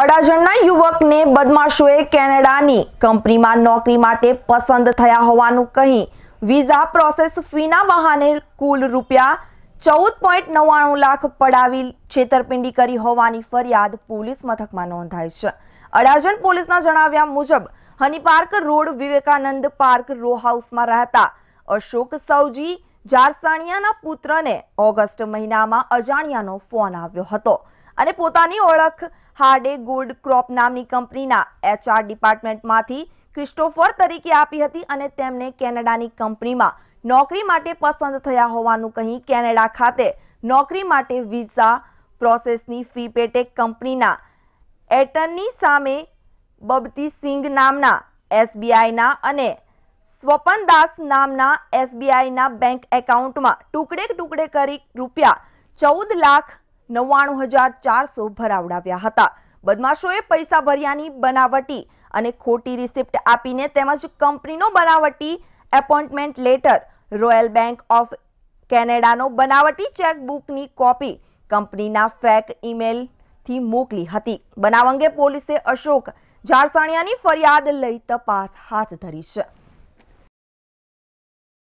અડાજણના યુવકને બદમાશોએ કેનેડાની કંપનીમાં નોકરી માટે પસંદ થયા હોવાનું કહી વિઝા પ્રોસેસ ફીના બહાને કુલ રૂપિયા ચૌદ પોઈન્ટ નવ્વાણું લાખ પડાવી છેતરપિંડી કરી હોવાની ફરિયાદ પોલીસ મથકમાં નોંધાઈ છે અડાજણ પોલીસના જણાવ્યા મુજબ Honey Park road Vivekanand park row હાઉસમાં રહેતા અશોક સૌજી જારસાણિયાના પુત્રને ઓગસ્ટ મહિનામાં અજાણ્યાનો ફોન આવ્યો હતો અને પોતાની ઓળખ હાર્ડે ગુડ ક્રોપ નામની કંપનીના એચઆર ડિપાર્ટમેન્ટમાંથી ક્રિસ્ટોફર તરીકે આપી હતી અને તેમને કેનેડાની કંપનીમાં નોકરી માટે પસંદ થયા હોવાનું કહી કેનેડા ખાતે નોકરી માટે વિઝા પ્રોસેસની ફી પેટેક કંપનીના એટર્ની સામે બબતી સિંઘ નામના એસબીઆઈના અને સ્વપન દાસ નામના એસબીઆઈના બેંક એકાઉન્ટમાં ટુકડે ટુકડે કરી રૂપિયા ચૌદ લાખ નવ્વાણું હજાર ચારસો ભરાવડાવ્યા હતા બદમાશોએ પૈસા ભર્યાની બનાવટી અને ખોટી રિસિપ્ટ આપીને તેમજ કંપનીનો બનાવટી appointment letter royal bank of કેનેડાનો બનાવટી ચેકબુકની કોપી કંપનીના ફેક ઈમેલથી મોકલી હતી બનાવ અંગે પોલીસે અશોક ઝારસાણિયાની ફરિયાદ લઈ તપાસ હાથ ધરી છે